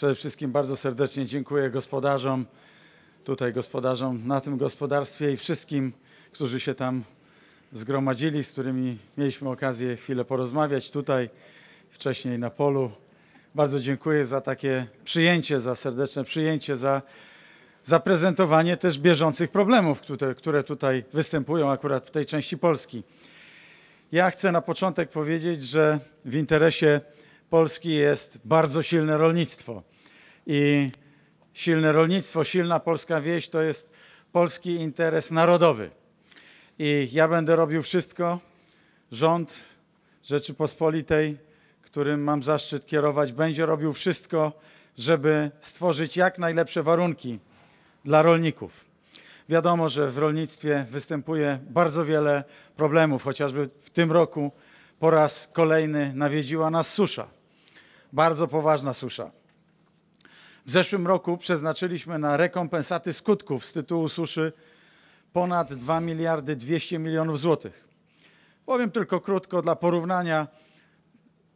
Przede wszystkim bardzo serdecznie dziękuję gospodarzom, tutaj gospodarzom na tym gospodarstwie i wszystkim, którzy się tam zgromadzili, z którymi mieliśmy okazję chwilę porozmawiać tutaj, wcześniej na polu. Bardzo dziękuję za takie przyjęcie, za serdeczne przyjęcie, za zaprezentowanie też bieżących problemów, które, które tutaj występują akurat w tej części Polski. Ja chcę na początek powiedzieć, że w interesie Polski jest bardzo silne rolnictwo i silne rolnictwo, silna polska wieś to jest polski interes narodowy. I ja będę robił wszystko, rząd Rzeczypospolitej, którym mam zaszczyt kierować, będzie robił wszystko, żeby stworzyć jak najlepsze warunki dla rolników. Wiadomo, że w rolnictwie występuje bardzo wiele problemów, chociażby w tym roku po raz kolejny nawiedziła nas susza. Bardzo poważna susza. W zeszłym roku przeznaczyliśmy na rekompensaty skutków z tytułu suszy ponad 2 miliardy 200 milionów złotych. Powiem tylko krótko dla porównania.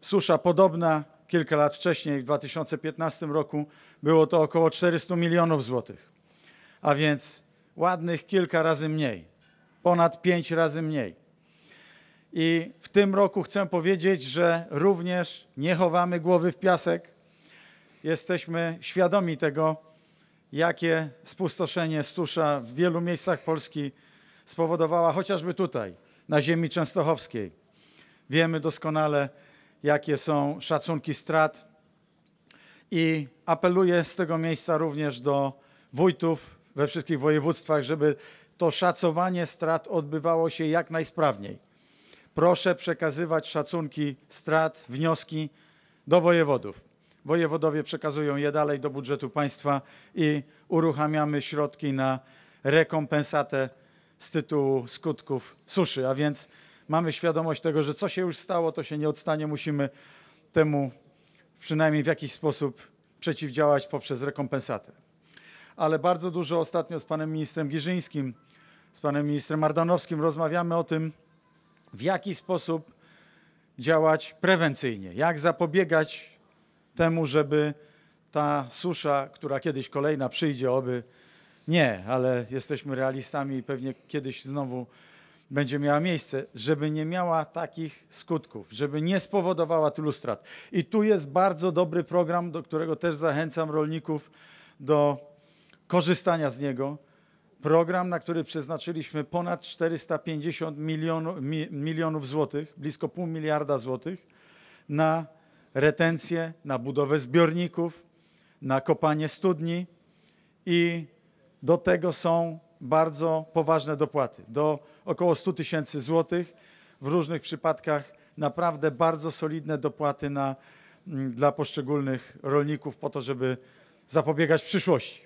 Susza podobna kilka lat wcześniej, w 2015 roku, było to około 400 milionów złotych, a więc ładnych kilka razy mniej, ponad 5 razy mniej. I w tym roku chcę powiedzieć, że również nie chowamy głowy w piasek, jesteśmy świadomi tego, jakie spustoszenie susza w wielu miejscach Polski spowodowała, chociażby tutaj, na ziemi częstochowskiej. Wiemy doskonale, jakie są szacunki strat i apeluję z tego miejsca również do wójtów we wszystkich województwach, żeby to szacowanie strat odbywało się jak najsprawniej. Proszę przekazywać szacunki strat, wnioski do wojewodów wojewodowie przekazują je dalej do budżetu państwa i uruchamiamy środki na rekompensatę z tytułu skutków suszy. A więc mamy świadomość tego, że co się już stało, to się nie odstanie. Musimy temu przynajmniej w jakiś sposób przeciwdziałać poprzez rekompensatę. Ale bardzo dużo ostatnio z panem ministrem Giżyńskim, z panem ministrem Ardanowskim rozmawiamy o tym, w jaki sposób działać prewencyjnie, jak zapobiegać temu, żeby ta susza, która kiedyś kolejna przyjdzie, oby nie, ale jesteśmy realistami i pewnie kiedyś znowu będzie miała miejsce, żeby nie miała takich skutków, żeby nie spowodowała tylu strat. I tu jest bardzo dobry program, do którego też zachęcam rolników do korzystania z niego. Program, na który przeznaczyliśmy ponad 450 milionów, milionów złotych, blisko pół miliarda złotych, na retencję, na budowę zbiorników, na kopanie studni i do tego są bardzo poważne dopłaty, do około 100 tysięcy złotych. W różnych przypadkach naprawdę bardzo solidne dopłaty na, mm, dla poszczególnych rolników po to, żeby zapobiegać przyszłości.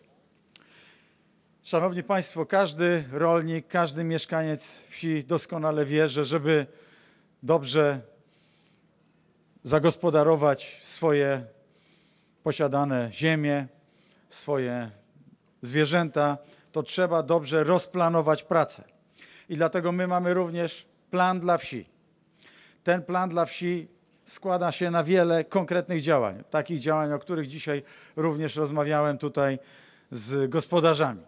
Szanowni Państwo, każdy rolnik, każdy mieszkaniec wsi doskonale wie, że żeby dobrze zagospodarować swoje posiadane ziemie, swoje zwierzęta, to trzeba dobrze rozplanować pracę. I dlatego my mamy również plan dla wsi. Ten plan dla wsi składa się na wiele konkretnych działań, takich działań, o których dzisiaj również rozmawiałem tutaj z gospodarzami.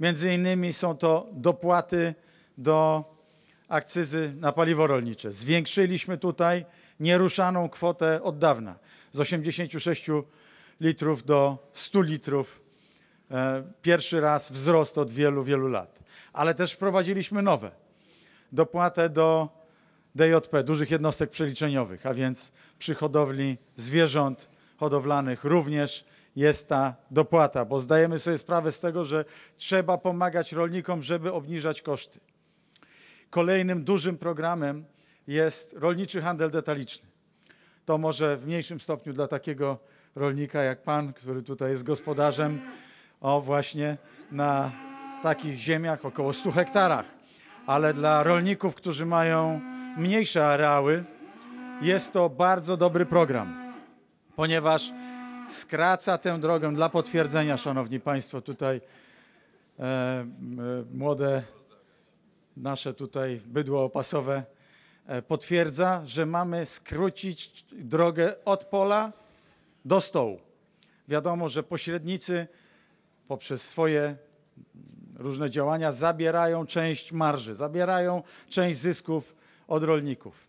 Między innymi są to dopłaty do akcyzy na paliwo rolnicze. Zwiększyliśmy tutaj nieruszaną kwotę od dawna z 86 litrów do 100 litrów. E, pierwszy raz wzrost od wielu, wielu lat. Ale też wprowadziliśmy nowe. Dopłatę do DJP, dużych jednostek przeliczeniowych, a więc przy hodowli zwierząt hodowlanych również jest ta dopłata, bo zdajemy sobie sprawę z tego, że trzeba pomagać rolnikom, żeby obniżać koszty. Kolejnym dużym programem jest rolniczy handel detaliczny. To może w mniejszym stopniu dla takiego rolnika jak pan, który tutaj jest gospodarzem, o właśnie na takich ziemiach około 100 hektarach. Ale dla rolników, którzy mają mniejsze areały, jest to bardzo dobry program, ponieważ skraca tę drogę dla potwierdzenia, szanowni państwo, tutaj e, e młode nasze tutaj bydło opasowe E, potwierdza, że mamy skrócić drogę od pola do stołu. Wiadomo, że pośrednicy poprzez swoje różne działania zabierają część marży, zabierają część zysków od rolników.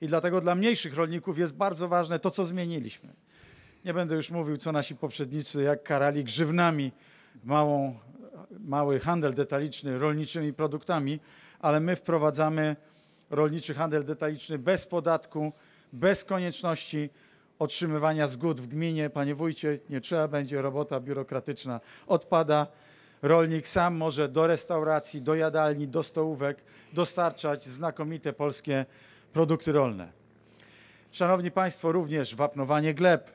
I dlatego dla mniejszych rolników jest bardzo ważne to, co zmieniliśmy. Nie będę już mówił, co nasi poprzednicy, jak karali grzywnami małą, mały handel detaliczny rolniczymi produktami, ale my wprowadzamy rolniczy handel detaliczny bez podatku, bez konieczności otrzymywania zgód w gminie. Panie wójcie, nie trzeba będzie, robota biurokratyczna odpada. Rolnik sam może do restauracji, do jadalni, do stołówek dostarczać znakomite polskie produkty rolne. Szanowni Państwo, również wapnowanie gleb.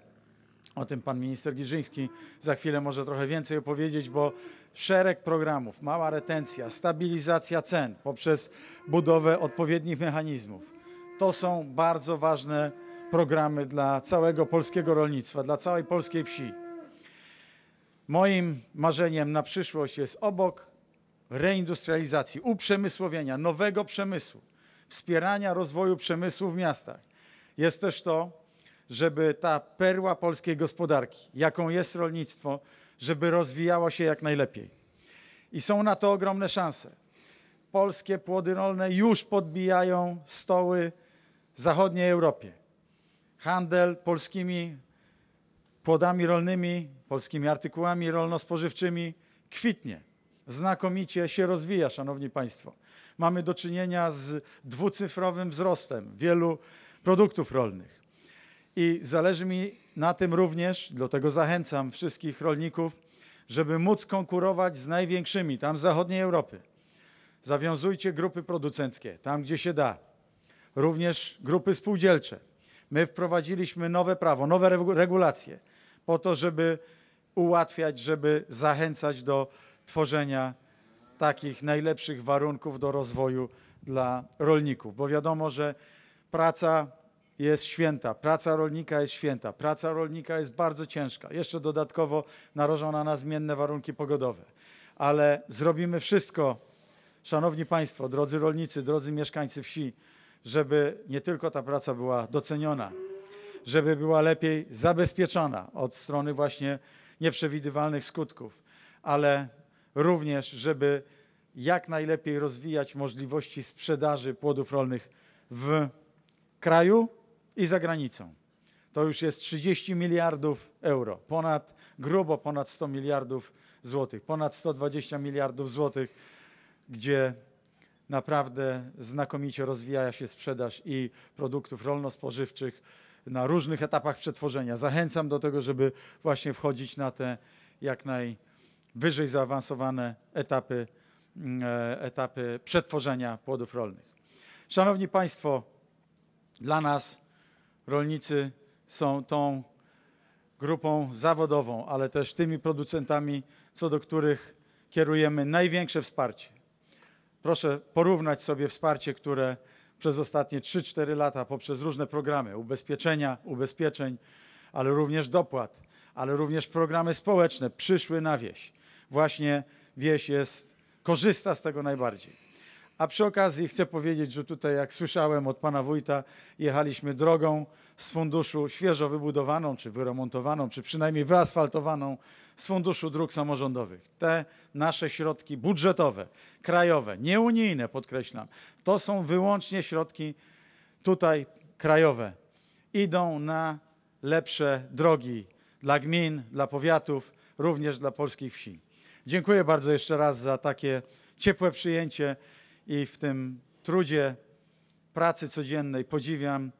O tym pan minister Giżyński za chwilę może trochę więcej opowiedzieć, bo szereg programów, mała retencja, stabilizacja cen poprzez budowę odpowiednich mechanizmów. To są bardzo ważne programy dla całego polskiego rolnictwa, dla całej polskiej wsi. Moim marzeniem na przyszłość jest obok reindustrializacji, uprzemysłowienia, nowego przemysłu, wspierania rozwoju przemysłu w miastach. Jest też to, żeby ta perła polskiej gospodarki, jaką jest rolnictwo, żeby rozwijała się jak najlepiej. I są na to ogromne szanse. Polskie płody rolne już podbijają stoły w zachodniej Europie. Handel polskimi płodami rolnymi, polskimi artykułami rolno-spożywczymi kwitnie. Znakomicie się rozwija, szanowni państwo. Mamy do czynienia z dwucyfrowym wzrostem wielu produktów rolnych. I zależy mi na tym również, dlatego zachęcam wszystkich rolników, żeby móc konkurować z największymi, tam z zachodniej Europy. Zawiązujcie grupy producenckie, tam gdzie się da. Również grupy spółdzielcze. My wprowadziliśmy nowe prawo, nowe regulacje po to, żeby ułatwiać, żeby zachęcać do tworzenia takich najlepszych warunków do rozwoju dla rolników, bo wiadomo, że praca jest święta, praca rolnika jest święta, praca rolnika jest bardzo ciężka, jeszcze dodatkowo narażona na zmienne warunki pogodowe. Ale zrobimy wszystko, szanowni państwo, drodzy rolnicy, drodzy mieszkańcy wsi, żeby nie tylko ta praca była doceniona, żeby była lepiej zabezpieczona od strony właśnie nieprzewidywalnych skutków, ale również, żeby jak najlepiej rozwijać możliwości sprzedaży płodów rolnych w kraju i za granicą. To już jest 30 miliardów euro, ponad, grubo ponad 100 miliardów złotych, ponad 120 miliardów złotych, gdzie naprawdę znakomicie rozwija się sprzedaż i produktów rolno-spożywczych na różnych etapach przetworzenia. Zachęcam do tego, żeby właśnie wchodzić na te jak najwyżej zaawansowane etapy, mm, e, etapy przetworzenia płodów rolnych. Szanowni Państwo, dla nas rolnicy są tą grupą zawodową, ale też tymi producentami, co do których kierujemy największe wsparcie. Proszę porównać sobie wsparcie, które przez ostatnie 3-4 lata poprzez różne programy ubezpieczenia, ubezpieczeń, ale również dopłat, ale również programy społeczne przyszły na wieś. Właśnie wieś jest, korzysta z tego najbardziej. A przy okazji chcę powiedzieć, że tutaj, jak słyszałem od pana wójta, jechaliśmy drogą z funduszu świeżo wybudowaną, czy wyremontowaną, czy przynajmniej wyasfaltowaną z funduszu dróg samorządowych. Te nasze środki budżetowe, krajowe, nie unijne, podkreślam, to są wyłącznie środki tutaj krajowe. Idą na lepsze drogi dla gmin, dla powiatów, również dla polskich wsi. Dziękuję bardzo jeszcze raz za takie ciepłe przyjęcie i w tym trudzie pracy codziennej podziwiam.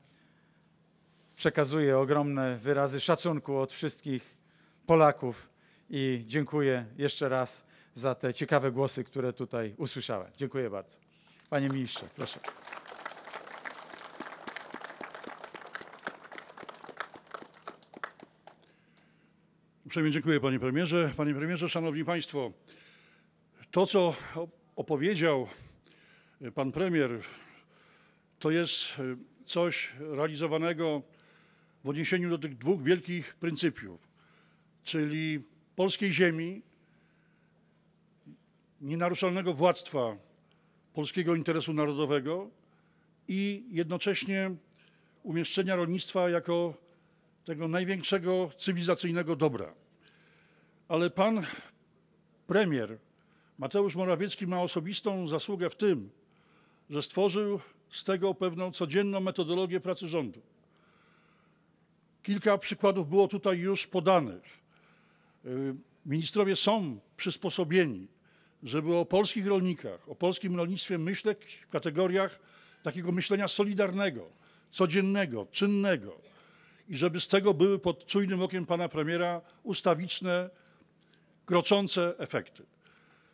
Przekazuję ogromne wyrazy szacunku od wszystkich Polaków i dziękuję jeszcze raz za te ciekawe głosy, które tutaj usłyszałem. Dziękuję bardzo. Panie ministrze, proszę. Uprzejmie dziękuję panie premierze. Panie premierze, szanowni państwo, to co opowiedział pan premier, to jest e, coś realizowanego w odniesieniu do tych dwóch wielkich pryncypiów, czyli polskiej ziemi, nienaruszalnego władztwa polskiego interesu narodowego i jednocześnie umieszczenia rolnictwa jako tego największego cywilizacyjnego dobra. Ale pan premier Mateusz Morawiecki ma osobistą zasługę w tym, że stworzył z tego pewną codzienną metodologię pracy rządu. Kilka przykładów było tutaj już podanych. Y, ministrowie są przysposobieni, żeby o polskich rolnikach, o polskim rolnictwie myśleć w kategoriach takiego myślenia solidarnego, codziennego, czynnego i żeby z tego były pod czujnym okiem pana premiera ustawiczne, kroczące efekty.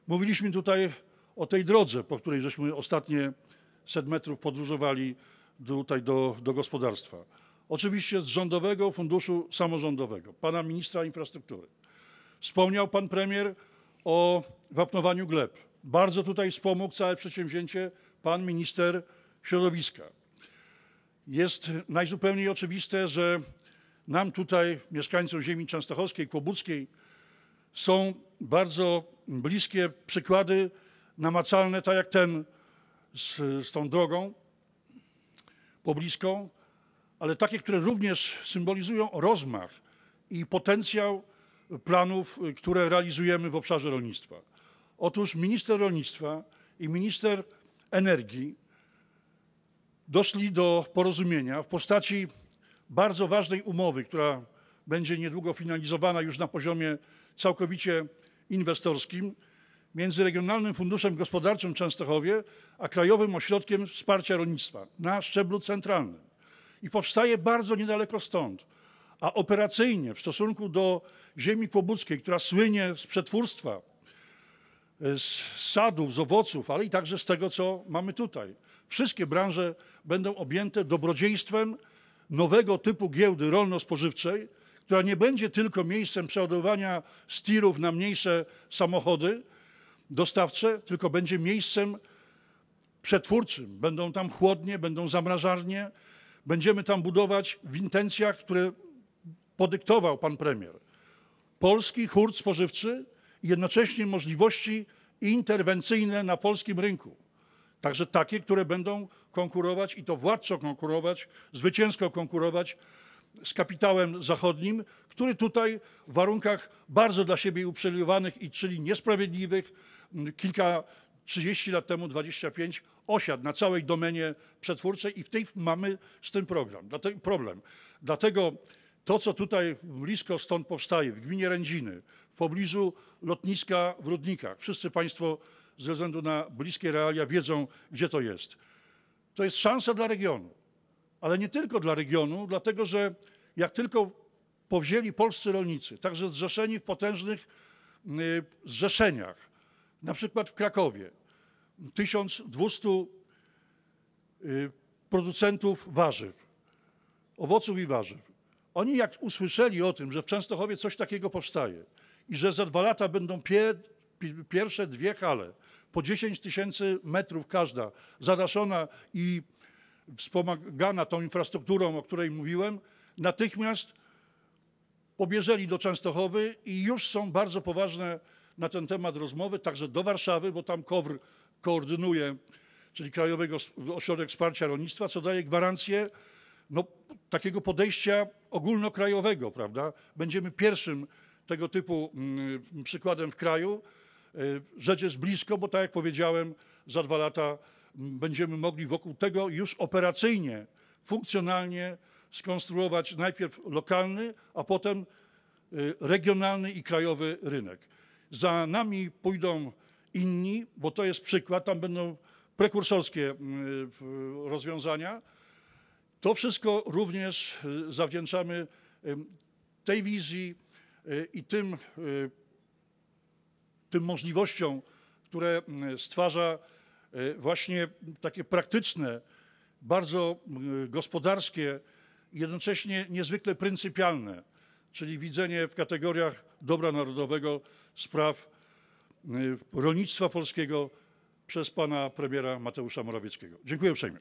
Mówiliśmy tutaj o tej drodze, po której żeśmy ostatnie set metrów podróżowali tutaj do, do gospodarstwa. Oczywiście z Rządowego Funduszu Samorządowego, pana ministra infrastruktury. Wspomniał pan premier o wapnowaniu gleb. Bardzo tutaj wspomógł całe przedsięwzięcie pan minister środowiska. Jest najzupełniej oczywiste, że nam tutaj, mieszkańcom ziemi częstochowskiej, kłobuckiej, są bardzo bliskie przykłady namacalne, tak jak ten z, z tą drogą pobliską, ale takie, które również symbolizują rozmach i potencjał planów, które realizujemy w obszarze rolnictwa. Otóż minister rolnictwa i minister energii doszli do porozumienia w postaci bardzo ważnej umowy, która będzie niedługo finalizowana już na poziomie całkowicie inwestorskim, między Regionalnym Funduszem Gospodarczym w Częstochowie a Krajowym Ośrodkiem Wsparcia Rolnictwa na szczeblu centralnym. I powstaje bardzo niedaleko stąd, a operacyjnie w stosunku do ziemi kłobuckiej, która słynie z przetwórstwa, e, z sadów, z owoców, ale i także z tego, co mamy tutaj. Wszystkie branże będą objęte dobrodziejstwem nowego typu giełdy rolno-spożywczej, która nie będzie tylko miejscem przeładowania stirów na mniejsze samochody, dostawcze, tylko będzie miejscem przetwórczym. Będą tam chłodnie, będą zamrażarnie. Będziemy tam budować w intencjach, które podyktował pan premier. Polski hurt spożywczy i jednocześnie możliwości interwencyjne na polskim rynku. Także takie, które będą konkurować i to władczo konkurować, zwycięsko konkurować z kapitałem zachodnim, który tutaj w warunkach bardzo dla siebie uprzywilejowanych i czyli niesprawiedliwych, kilka, 30 lat temu, 25, osiadł na całej domenie przetwórczej i w tej mamy z tym program, dlatego, problem. Dlatego to, co tutaj blisko stąd powstaje, w gminie Rędziny, w pobliżu lotniska w Rudnikach, wszyscy Państwo ze względu na bliskie realia wiedzą, gdzie to jest. To jest szansa dla regionu, ale nie tylko dla regionu, dlatego że jak tylko powzięli polscy rolnicy, także zrzeszeni w potężnych y, zrzeszeniach, na przykład w Krakowie 1200 y, producentów warzyw, owoców i warzyw. Oni jak usłyszeli o tym, że w Częstochowie coś takiego powstaje i że za dwa lata będą pierwsze dwie hale, po 10 tysięcy metrów każda, zadaszona i wspomagana tą infrastrukturą, o której mówiłem, natychmiast pobierzeli do Częstochowy i już są bardzo poważne na ten temat rozmowy, także do Warszawy, bo tam KOWR koordynuje, czyli Krajowego Ośrodek Wsparcia Rolnictwa, co daje gwarancję no, takiego podejścia ogólnokrajowego, prawda? Będziemy pierwszym tego typu mm, przykładem w kraju. E, rzecz jest blisko, bo tak jak powiedziałem, za dwa lata mm, będziemy mogli wokół tego już operacyjnie, funkcjonalnie skonstruować najpierw lokalny, a potem y, regionalny i krajowy rynek. Za nami pójdą inni, bo to jest przykład, tam będą prekursorskie mm, rozwiązania. To wszystko również y, zawdzięczamy tej wizji y, i tym, y, tym możliwościom, które mm, stwarza właśnie takie praktyczne, bardzo gospodarskie, jednocześnie niezwykle pryncypialne, czyli widzenie w kategoriach dobra narodowego spraw y, rolnictwa polskiego przez pana premiera Mateusza Morawieckiego. Dziękuję uprzejmie.